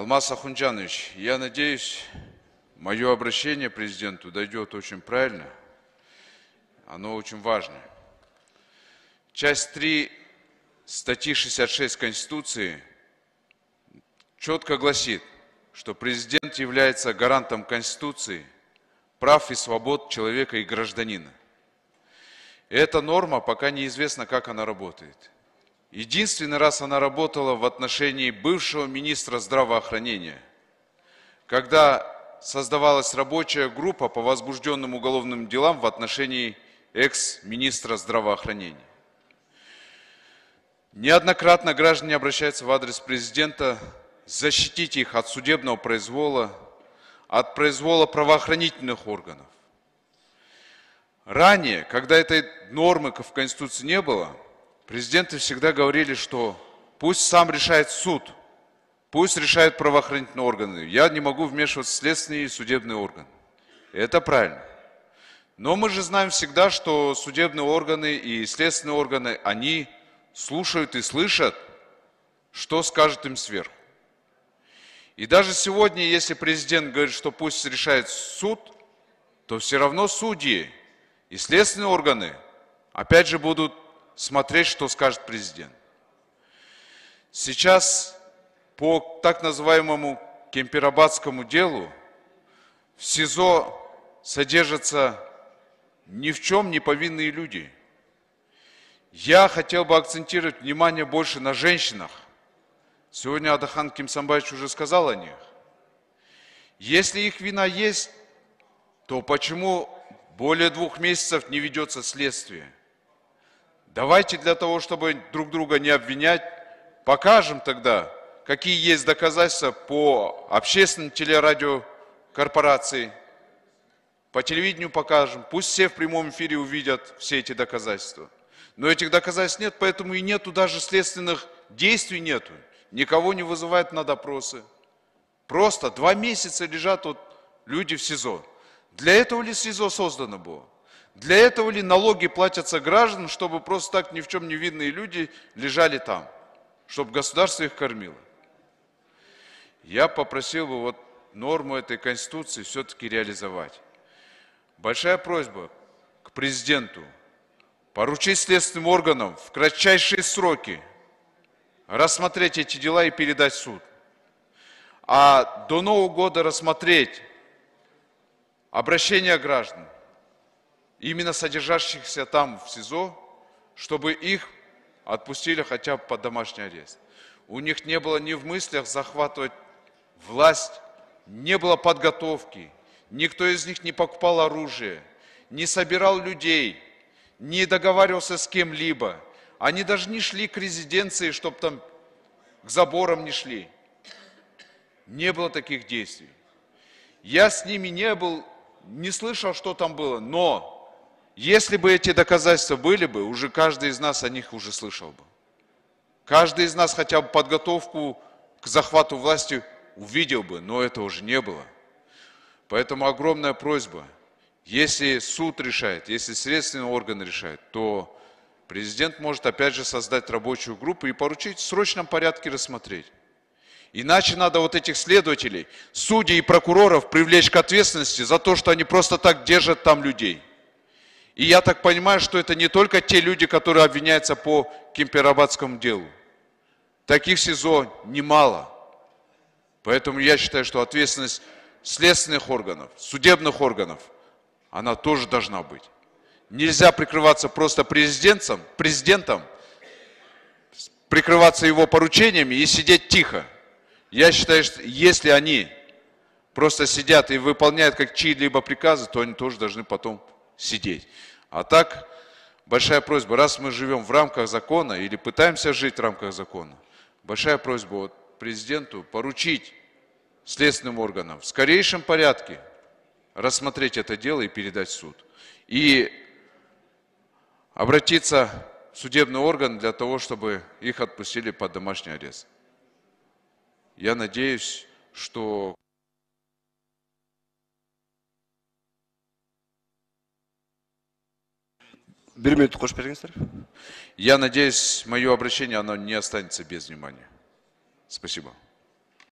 Алмаз Ахунджанович, я надеюсь, мое обращение президенту дойдет очень правильно. Оно очень важно. Часть 3 статьи 66 Конституции четко гласит, что президент является гарантом Конституции, прав и свобод человека и гражданина. эта норма пока неизвестна, как она работает – Единственный раз она работала в отношении бывшего министра здравоохранения, когда создавалась рабочая группа по возбужденным уголовным делам в отношении экс-министра здравоохранения. Неоднократно граждане обращаются в адрес президента защитите их от судебного произвола, от произвола правоохранительных органов. Ранее, когда этой нормы в Конституции не было – Президенты всегда говорили, что пусть сам решает суд, пусть решают правоохранительные органы. Я не могу вмешиваться в следственный и судебный орган. Это правильно. Но мы же знаем всегда, что судебные органы и следственные органы, они слушают и слышат, что скажет им сверху. И даже сегодня, если президент говорит, что пусть решает суд, то все равно судьи и следственные органы опять же будут смотреть, что скажет президент. Сейчас по так называемому Кемперабадскому делу в СИЗО содержатся ни в чем не повинные люди. Я хотел бы акцентировать внимание больше на женщинах. Сегодня Адахан Кимсамбаевич уже сказал о них. Если их вина есть, то почему более двух месяцев не ведется следствие? Давайте для того, чтобы друг друга не обвинять, покажем тогда, какие есть доказательства по общественным телерадиокорпорации, по телевидению покажем. Пусть все в прямом эфире увидят все эти доказательства. Но этих доказательств нет, поэтому и нету даже следственных действий нету. Никого не вызывают на допросы. Просто два месяца лежат вот люди в СИЗО. Для этого ли СИЗО создано было? Для этого ли налоги платятся граждан, чтобы просто так ни в чем не видные люди лежали там, чтобы государство их кормило? Я попросил бы вот норму этой Конституции все-таки реализовать. Большая просьба к президенту поручить следственным органам в кратчайшие сроки рассмотреть эти дела и передать в суд. А до Нового года рассмотреть обращение граждан – именно содержащихся там в СИЗО, чтобы их отпустили хотя бы под домашний арест. У них не было ни в мыслях захватывать власть, не было подготовки, никто из них не покупал оружие, не собирал людей, не договаривался с кем-либо. Они даже не шли к резиденции, чтобы там к заборам не шли. Не было таких действий. Я с ними не был, не слышал, что там было, но если бы эти доказательства были бы, уже каждый из нас о них уже слышал бы. Каждый из нас хотя бы подготовку к захвату власти увидел бы, но этого уже не было. Поэтому огромная просьба, если суд решает, если следственный орган решает, то президент может опять же создать рабочую группу и поручить в срочном порядке рассмотреть. Иначе надо вот этих следователей, судей и прокуроров привлечь к ответственности за то, что они просто так держат там людей. И я так понимаю, что это не только те люди, которые обвиняются по Кемперабадскому делу. Таких СИЗО немало. Поэтому я считаю, что ответственность следственных органов, судебных органов, она тоже должна быть. Нельзя прикрываться просто президентом, президентом прикрываться его поручениями и сидеть тихо. Я считаю, что если они просто сидят и выполняют как чьи-либо приказы, то они тоже должны потом сидеть. А так, большая просьба, раз мы живем в рамках закона или пытаемся жить в рамках закона, большая просьба вот президенту поручить следственным органам в скорейшем порядке рассмотреть это дело и передать в суд. И обратиться в судебный орган для того, чтобы их отпустили под домашний арест. Я надеюсь, что... бир мүнөт кошуп бериңиздер я надеюсь мое обращение оно не останется без внимания спасибо